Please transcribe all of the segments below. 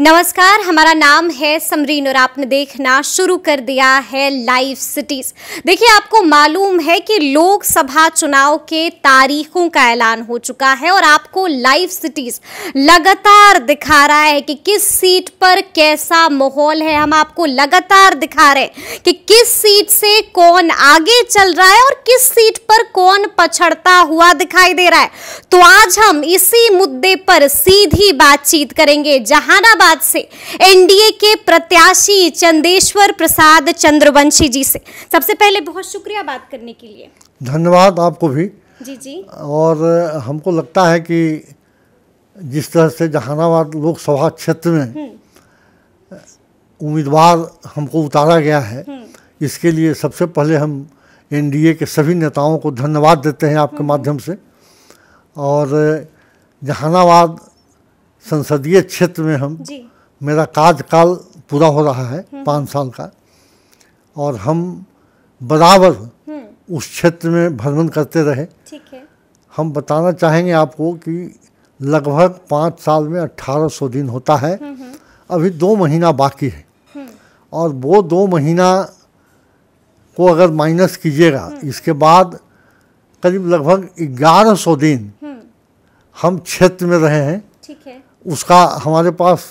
नमस्कार हमारा नाम है समरीन और आपने देखना शुरू कर दिया है लाइव सिटीज देखिए आपको मालूम है कि लोकसभा चुनाव के तारीखों का ऐलान हो चुका है और आपको लाइव सिटीज लगातार दिखा रहा है कि किस सीट पर कैसा माहौल है हम आपको लगातार दिखा रहे हैं कि किस सीट से कौन आगे चल रहा है और किस सीट पर कौन पछड़ता हुआ दिखाई दे रहा है तो आज हम इसी मुद्दे पर सीधी बातचीत करेंगे जहानाबाद धन्यवाद से एनडीए के प्रत्याशी चंदेश्वर प्रसाद चंद्रवंशी जी से सबसे पहले बहुत शुक्रिया बात करने के लिए धन्यवाद आपको भी जी जी और हमको लगता है कि जिस तरह से जहानाबाद लोकसभा क्षेत्र में हम्म। उम्मीदवार हमको उतारा गया है हम्म। इसके लिए सबसे पहले हम एनडीए के सभी नेताओं को धन्यवाद देते हैं आपके हम्म। माध्यम से और जहानाबाद संसदीय क्षेत्र में हम जी। मेरा कार्यकाल पूरा हो रहा है पाँच साल का और हम बराबर हम्म। उस क्षेत्र में भ्रमण करते रहे ठीक है हम बताना चाहेंगे आपको कि लगभग पाँच साल में सौ दिन होता है हम्म, हम्म। अभी दो महीना बाकी है और वो दो महीना को अगर माइनस कीजिएगा इसके बाद करीब लगभग ग्यारह सौ दिन हम क्षेत्र में रहे हैं ठीक है उसका हमारे पास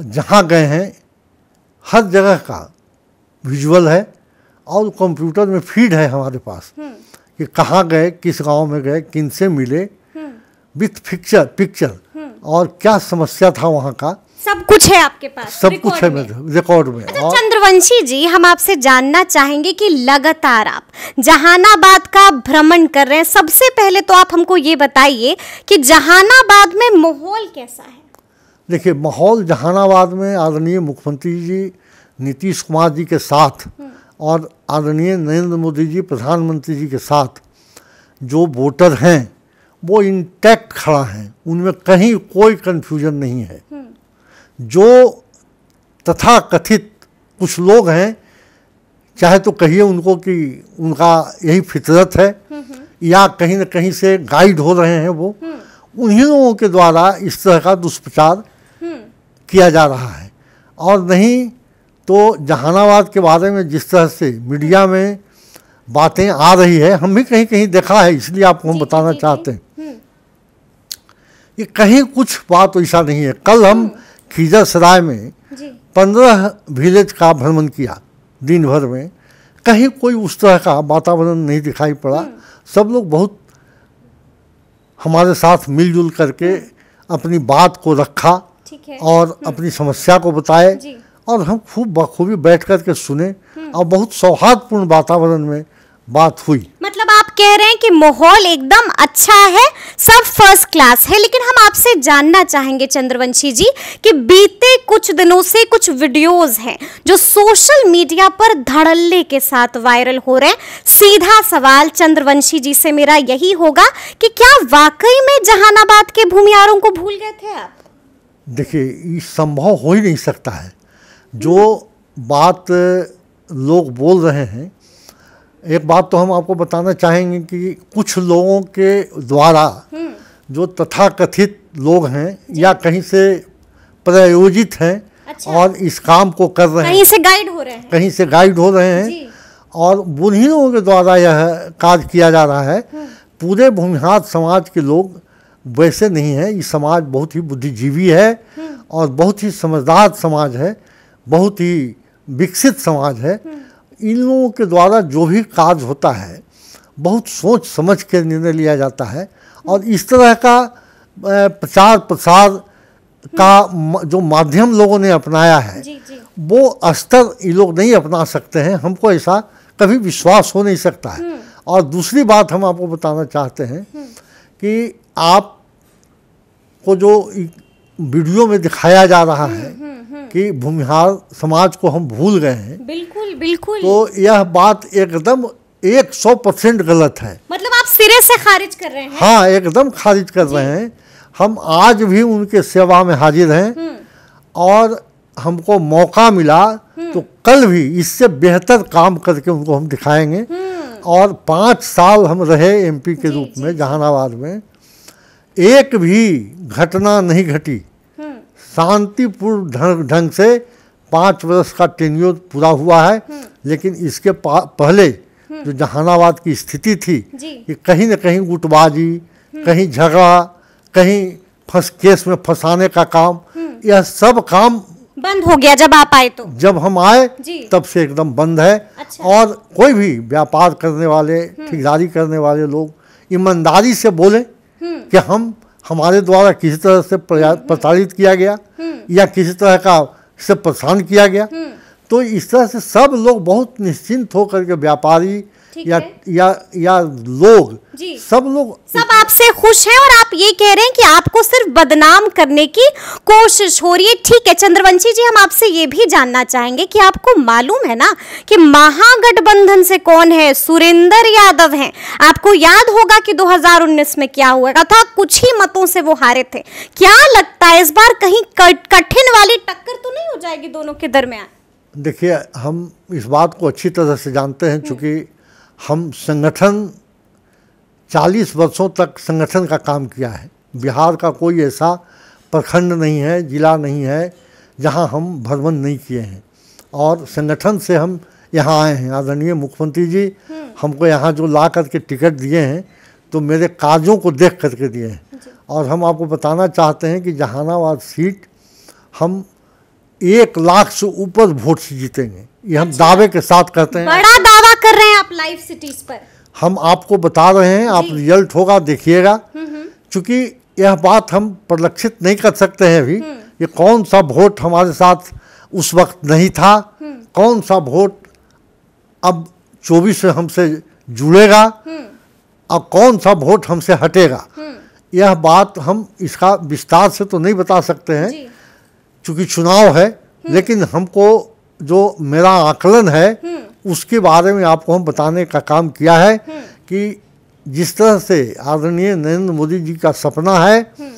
जहाँ गए हैं हर जगह का विजुअल है और कंप्यूटर में फीड है हमारे पास हम्म। कि कहाँ गए किस गांव में गए किन से मिले विथ पिक्चर पिक्चर और क्या समस्या था वहाँ का सब कुछ है आपके पास सब कुछ है मेरे रिकॉर्ड में अच्छा हाँ। चंद्रवंशी जी हम आपसे जानना चाहेंगे कि लगातार आप जहानाबाद का भ्रमण कर रहे हैं सबसे पहले तो आप हमको ये बताइए कि जहानाबाद में माहौल कैसा है देखिए माहौल जहानाबाद में आदरणीय मुख्यमंत्री जी नीतीश कुमार जी के साथ हम्म। और आदरणीय नरेंद्र मोदी जी प्रधानमंत्री जी के साथ जो वोटर हैं वो इंटैक्ट खड़ा है उनमें कहीं कोई कन्फ्यूजन नहीं है हम्म। जो तथा कथित कुछ लोग हैं चाहे तो कहिए उनको कि उनका यही फितरत है या कहीं ना कहीं से गाइड हो रहे हैं वो उन्हीं लोगों के द्वारा इस तरह का दुष्प्रचार किया जा रहा है और नहीं तो जहानाबाद के बारे में जिस तरह से मीडिया में बातें आ रही है हम भी कहीं कहीं देखा है इसलिए आपको हम बताना चाहते हैं ये कहीं कुछ बात ऐसा नहीं है कल हम हम्म। खीजा सराय में पंद्रह विलेज का भ्रमण किया दिन भर में कहीं कोई उस तरह का वातावरण नहीं दिखाई पड़ा हम्म। सब लोग बहुत हमारे साथ मिलजुल करके हम्म। अपनी बात को रखा और हम्म। अपनी समस्या को बताए और हम खूब बखूबी बैठ कर के सुने और बहुत सौहार्दपूर्ण वातावरण में बात हुई कह रहे हैं कि माहौल एकदम अच्छा है सब फर्स्ट क्लास है लेकिन हम आपसे जानना चाहेंगे चंद्रवंशी जी कि बीते कुछ दिनों से कुछ वीडियोस हैं जो सोशल मीडिया पर धड़ल्ले के साथ वायरल हो रहे हैं सीधा सवाल चंद्रवंशी जी से मेरा यही होगा कि क्या वाकई में जहानाबाद के भूमियारों को भूल गए थे आप देखिए संभव हो ही नहीं सकता है जो बात लोग बोल रहे हैं एक बात तो हम आपको बताना चाहेंगे कि कुछ लोगों के द्वारा हम्म। जो तथाकथित लोग हैं या कहीं से प्रायोजित हैं अच्छा। और इस काम को कर रहे हैं कहीं से गाइड हो रहे हैं कहीं से गाइड हो रहे हैं और उन्हीं लोगों के द्वारा यह कार्य किया जा रहा है हम्म। पूरे भूमिहार समाज के लोग वैसे नहीं हैं ये समाज बहुत ही बुद्धिजीवी है हम्म। और बहुत ही समझदार समाज है बहुत ही विकसित समाज है इन लोगों के द्वारा जो भी काज होता है बहुत सोच समझ के निर्णय लिया जाता है और इस तरह का प्रचार प्रसार का जो माध्यम लोगों ने अपनाया है जी, जी। वो स्तर ये लोग नहीं अपना सकते हैं हमको ऐसा कभी विश्वास हो नहीं सकता है हम्म। और दूसरी बात हम आपको बताना चाहते हैं हम्म। कि आप को जो वीडियो में दिखाया जा रहा है हम्म। कि भूमिहार समाज को हम भूल गए हैं बिल्कुल बिल्कुल तो यह बात एकदम एक सौ परसेंट गलत है मतलब आप सिरे से खारिज कर रहे हैं हाँ एकदम खारिज कर रहे हैं हम आज भी उनके सेवा में हाजिर हैं हम्म। और हमको मौका मिला हम्म। तो कल भी इससे बेहतर काम करके उनको हम दिखाएंगे हम्म। और पाँच साल हम रहे एमपी के रूप में जहानाबाद में एक भी घटना नहीं घटी शांतिपूर्ण ढंग से पाँच वर्ष का टेन्योर पूरा हुआ है हम्म। लेकिन इसके पहले हम्म। जो जहानाबाद की स्थिति थी कि कहीं न कहीं गुटबाजी हम्म। कहीं झगड़ा कहीं फंस केस में फंसाने का काम यह सब काम बंद हो गया जब आप आए तो जब हम आए तब से एकदम बंद है अच्छा। और कोई भी व्यापार करने वाले ठेकेदारी करने वाले लोग ईमानदारी से बोले कि हम हमारे द्वारा किसी तरह से प्रसारित हम्म, हम्म। किया गया हम्म। या किसी तरह का से प्रसारण किया गया तो इस तरह से सब लोग बहुत निश्चिंत होकर के व्यापारी या, या या लोग सब लोग सब आपसे खुश हैं और आप ये कह रहे हैं कि आपको सिर्फ बदनाम करने की कोशिश हो रही है ठीक है चंद्रवंशी जी हम आपसे ये भी जानना चाहेंगे कि आपको मालूम है ना कि महागठबंधन से कौन है सुरेंद्र यादव हैं आपको याद होगा कि 2019 में क्या हुआ था कुछ ही मतों से वो हारे थे क्या लगता है इस बार कहीं कठिन वाली टक्कर तो नहीं हो जाएगी दोनों के दरमियान देखिए हम इस बात को अच्छी तरह से जानते हैं हम्म। चूंकि हम संगठन 40 वर्षों तक संगठन का काम किया है बिहार का कोई ऐसा प्रखंड नहीं है जिला नहीं है जहां हम भ्रमण नहीं किए हैं और संगठन से हम यहाँ आए हैं आदरणीय मुख्यमंत्री जी हम्म। हमको यहाँ जो ला करके टिकट दिए हैं तो मेरे काजों को देख करके दिए हैं और हम आपको बताना चाहते हैं कि जहानाबाद सीट हम एक लाख से ऊपर वोट से जीतेंगे ये हम अच्छा। दावे के साथ कहते हैं आप लाइव सिटीज पर हम आपको बता रहे हैं आप रिजल्ट होगा देखिएगा क्योंकि हम्म, हम्म। यह बात हम परिलक्षित नहीं कर सकते हैं अभी हम्म। ये कौन सा वोट हमारे साथ उस वक्त नहीं था कौन सा वोट अब चौबीस में हमसे जुड़ेगा और कौन सा वोट हमसे हटेगा यह बात हम इसका विस्तार से तो नहीं बता सकते हैं चूँकि चुनाव है लेकिन हमको जो मेरा आकलन है उसके बारे में आपको हम बताने का काम किया है हम्म। कि जिस तरह से आदरणीय नरेंद्र मोदी जी का सपना है हम्म।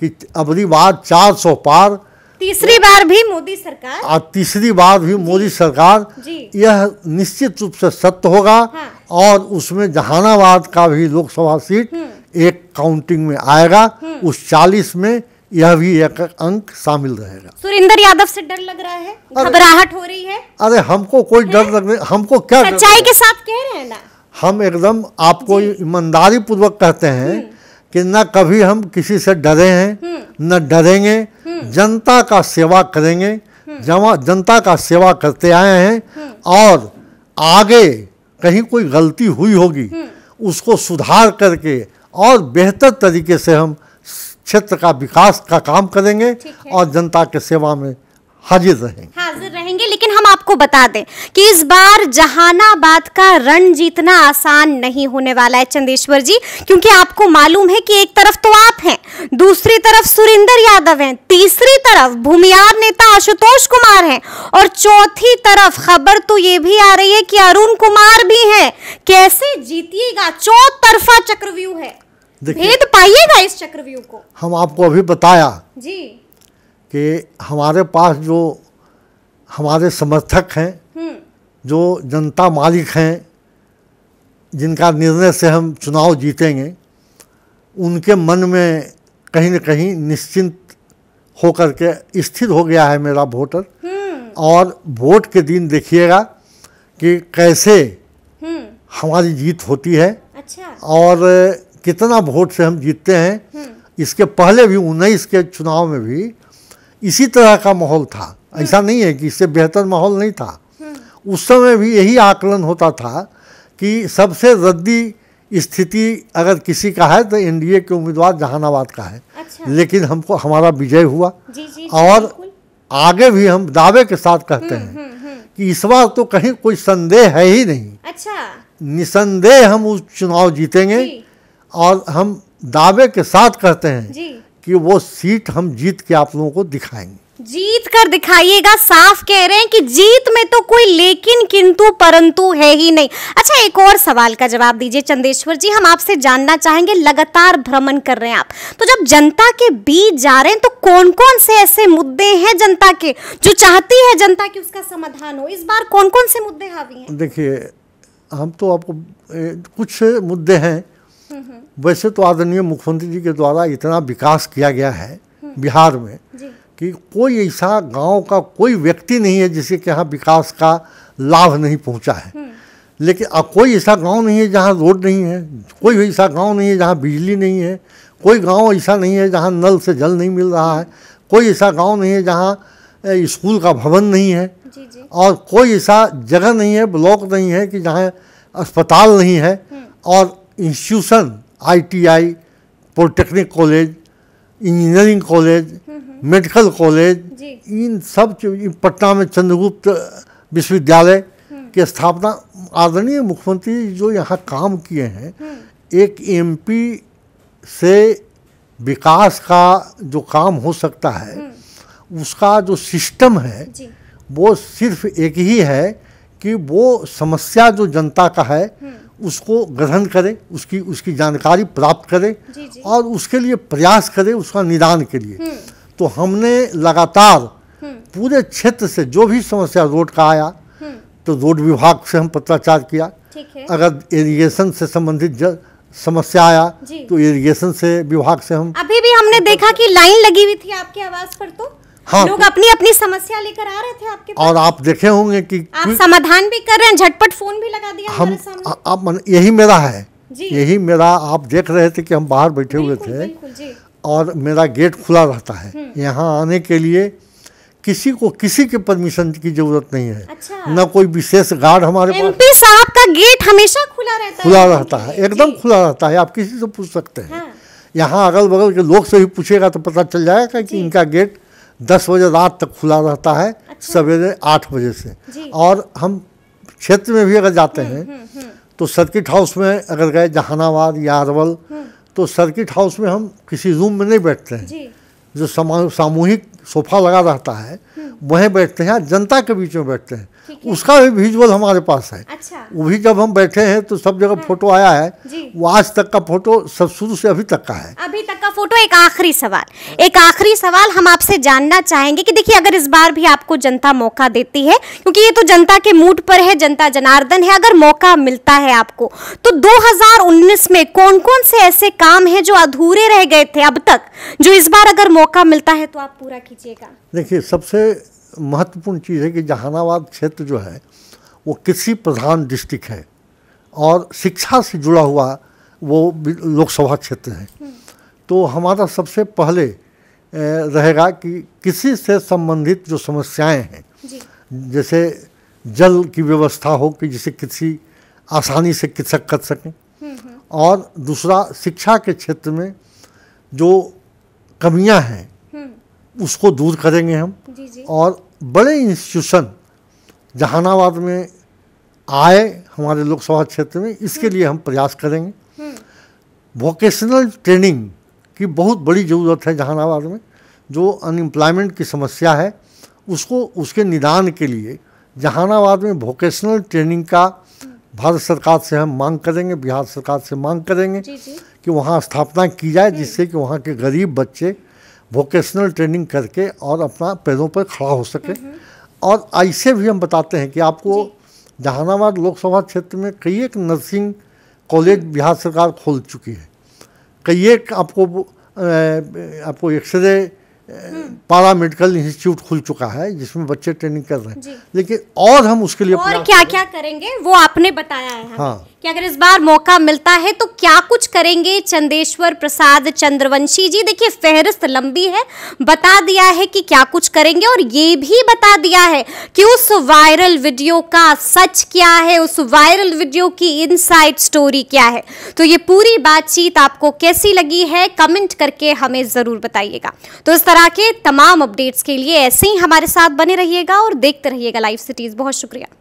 कि अबरी बार 400 पार तीसरी बार भी मोदी सरकार और तीसरी बार भी मोदी सरकार यह निश्चित रूप से सत्य होगा हाँ। और उसमें जहानाबाद का भी लोकसभा सीट हम्म। एक काउंटिंग में आएगा उस 40 में यह भी एक अंक शामिल रहेगा सुरेंद्र यादव से डर लग रहा है घबराहट हो रही है अरे हमको कोई डर लग रहा हमको क्या सच्चाई के साथ कह रहे हैं ना हम एकदम आपको ईमानदारी पूर्वक कहते हैं हम्म। कि न कभी हम किसी से डरे हैं हम्म। न डरेंगे हम्म। जनता का सेवा करेंगे जमा जनता का सेवा करते आए हैं और आगे कहीं कोई गलती हुई होगी उसको सुधार करके और बेहतर तरीके से हम क्षेत्र का विकास का काम करेंगे और जनता के सेवा में हाजिर रहेंगे हाजिर रहेंगे लेकिन हम आपको बता दें कि इस बार जहानाबाद का रण जीतना आसान नहीं होने वाला है चंदेश्वर जी क्योंकि आपको मालूम है कि एक तरफ तो आप हैं दूसरी तरफ सुरेंद्र यादव हैं तीसरी तरफ भूमियार नेता आशुतोष कुमार हैं और चौथी तरफ खबर तो ये भी आ रही है कि अरुण कुमार भी है कैसे जीतिएगा चौतरफा चक्रव्यूह है भेद पाइएगा इस चक्रव्यूह को हम आपको अभी बताया जी कि हमारे पास जो हमारे समर्थक हैं हम्म। जो जनता मालिक हैं जिनका निर्णय से हम चुनाव जीतेंगे उनके मन में कहीं न कहीं निश्चिंत होकर के स्थिर हो गया है मेरा वोटर हम्म। और वोट के दिन देखिएगा कि कैसे हम्म। हमारी जीत होती है अच्छा। और कितना वोट से हम जीतते हैं हम्म। इसके पहले भी उन्नीस के चुनाव में भी इसी तरह का माहौल था हम्म। ऐसा नहीं है कि इससे बेहतर माहौल नहीं था हम्म। उस समय भी यही आकलन होता था कि सबसे रद्दी स्थिति अगर किसी का है तो एनडीए के उम्मीदवार जहानाबाद का है अच्छा। लेकिन हमको हमारा विजय हुआ जी, जी, और आगे भी हम दावे के साथ कहते हैं कि इस बार तो कहीं कोई संदेह है ही नहीं अच्छा निसंदेह हम उस चुनाव जीतेंगे जी। और हम दावे के साथ कहते हैं जी। कि वो सीट हम जीत के आप लोगों को दिखाएंगे जीत कर दिखाइएगा साफ कह रहे हैं कि जीत में तो कोई लेकिन किंतु परंतु है ही नहीं अच्छा एक और सवाल का जवाब दीजिए चंदेश्वर जी हम आपसे जानना चाहेंगे लगातार भ्रमण कर रहे हैं आप तो जब जनता के बीच जा रहे हैं तो कौन कौन से ऐसे मुद्दे हैं जनता के जो चाहती है जनता की उसका समाधान हो इस बार कौन कौन से मुद्दे हावी हैं देखिए हम तो आपको कुछ मुद्दे हैं वैसे तो आदरणीय मुख्यमंत्री जी के द्वारा इतना विकास किया गया है बिहार में कि कोई ऐसा गांव का कोई व्यक्ति नहीं है जिसे कि यहाँ विकास का लाभ नहीं पहुंचा है हम्म। लेकिन अब कोई ऐसा गांव नहीं है जहाँ रोड नहीं है कोई ऐसा गांव नहीं है जहाँ बिजली नहीं है कोई गांव ऐसा नहीं है जहाँ नल से जल नहीं मिल रहा है कोई ऐसा गांव नहीं है जहाँ स्कूल का भवन नहीं है जी जी। और कोई ऐसा जगह नहीं है ब्लॉक नहीं है कि जहाँ अस्पताल नहीं है हम्म। और institution ITI polytechnic college engineering college medical college इन सब पटना में चंद्रगुप्त विश्वविद्यालय हम्म। की स्थापना आदरणीय मुख्यमंत्री जो यहाँ काम किए हैं हम्म। एक एमपी से विकास का जो काम हो सकता है हम्म। उसका जो सिस्टम है वो सिर्फ एक ही है कि वो समस्या जो जनता का है उसको ग्रहण करे उसकी उसकी जानकारी प्राप्त करे जी जी। और उसके लिए प्रयास करे उसका निदान के लिए हम्म। तो हमने लगातार हम्म। पूरे क्षेत्र से जो भी समस्या रोड का आया हम्म। तो रोड विभाग से हम पत्राचार किया अगर इरिगेशन से संबंधित समस्या आया तो इरिगेशन से विभाग से हम अभी भी हमने देखा कि लाइन लगी हुई थी आपकी आवाज पर तो हाँ लोग अपनी अपनी समस्या लेकर आ रहे थे आपके पास और आप देखे होंगे कि आप समाधान भी कर रहे हैं झटपट फोन भी लगा दिया हम आप यही मेरा है यही मेरा आप देख रहे थे कि हम बाहर बैठे हुए थे और मेरा गेट खुला रहता है हम्म। यहाँ आने के लिए किसी को किसी के परमिशन की जरूरत नहीं है अच्छा। न कोई विशेष गार्ड हमारे पास साहब का गेट हमेशा खुला रहता खुला है रहता है एकदम खुला रहता है आप किसी से पूछ सकते हैं हाँ। यहाँ अगल बगल के लोग से भी पूछेगा तो पता चल जाएगा कि इनका गेट दस बजे रात तक खुला रहता है अच्छा। सवेरे आठ बजे से और हम क्षेत्र में भी अगर जाते हम्म, हैं हम्म, हम्म। तो सर्किट हाउस में अगर गए जहानाबाद या अरवल तो सर्किट हाउस में हम किसी रूम में नहीं बैठते हैं जो सामूहिक सोफा लगा रहता है वहीं बैठते हैं जनता के बीच में बैठते हैं उसका भी विजुअल हमारे पास है अच्छा वो भी जब हम बैठे हैं तो सब जगह हाँ। फोटो आया है वो आज तक का फोटो सब शुरू से अभी तक का है अभी तक का फोटो एक आखिरी सवाल एक आखिरी सवाल हम आपसे जानना चाहेंगे कि देखिए अगर इस बार भी आपको जनता मौका देती है क्योंकि ये तो जनता के मूड पर है जनता जनार्दन है अगर मौका मिलता है आपको तो दो में कौन कौन से ऐसे काम है जो अधूरे रह गए थे अब तक जो इस बार अगर मौका मिलता है तो आप पूरा कीजिएगा देखिए सबसे महत्वपूर्ण चीज़ है कि जहानाबाद क्षेत्र जो है वो कृषि प्रधान डिस्ट्रिक्ट है और शिक्षा से जुड़ा हुआ वो लोकसभा क्षेत्र है हम्म। तो हमारा सबसे पहले रहेगा कि किसी से संबंधित जो समस्याएं हैं जैसे जल की व्यवस्था हो कि जिसे किसी आसानी से कृषक कर सकें हम्म, हम्म। और दूसरा शिक्षा के क्षेत्र में जो कमियां हैं उसको दूर करेंगे हम जी जी। और बड़े इंस्टीट्यूशन जहानाबाद में आए हमारे लोकसभा क्षेत्र में इसके हम्म। लिए हम प्रयास करेंगे वोकेशनल हम्म। ट्रेनिंग की बहुत बड़ी ज़रूरत है जहानाबाद में जो अनएम्प्लॉयमेंट की समस्या है उसको उसके निदान के लिए जहानाबाद में वोकेशनल ट्रेनिंग का हम्म। भारत सरकार से हम मांग करेंगे बिहार सरकार से मांग करेंगे जी जी। कि वहाँ स्थापना की जाए जिससे कि वहाँ के गरीब बच्चे वोकेशनल ट्रेनिंग करके और अपना पैरों पर खड़ा हो सके और ऐसे भी हम बताते हैं कि आपको जहानाबाद लोकसभा क्षेत्र में कई एक नर्सिंग कॉलेज बिहार सरकार खोल चुकी है कई एक आपको आपको एक्सरे हम्म। पारा मेडिकल इंस्टीट्यूट खुल चुका है जिसमें बच्चे ट्रेनिंग कर रहे हैं लेकिन और हम उसके लिए और क्या क्या करेंगे वो आपने बताया है हाँ कि अगर इस बार मौका मिलता है तो क्या कुछ करेंगे चंदेश्वर प्रसाद चंद्रवंशी जी देखिए फहरिस्त लंबी है बता दिया है कि क्या कुछ करेंगे और ये भी बता दिया है कि उस वायरल वीडियो का सच क्या है उस वायरल वीडियो की इनसाइड स्टोरी क्या है तो ये पूरी बातचीत आपको कैसी लगी है कमेंट करके हमें ज़रूर बताइएगा तो इस तरह के तमाम अपडेट्स के लिए ऐसे ही हमारे साथ बने रहिएगा और देखते रहिएगा लाइव सिटीज़ बहुत शुक्रिया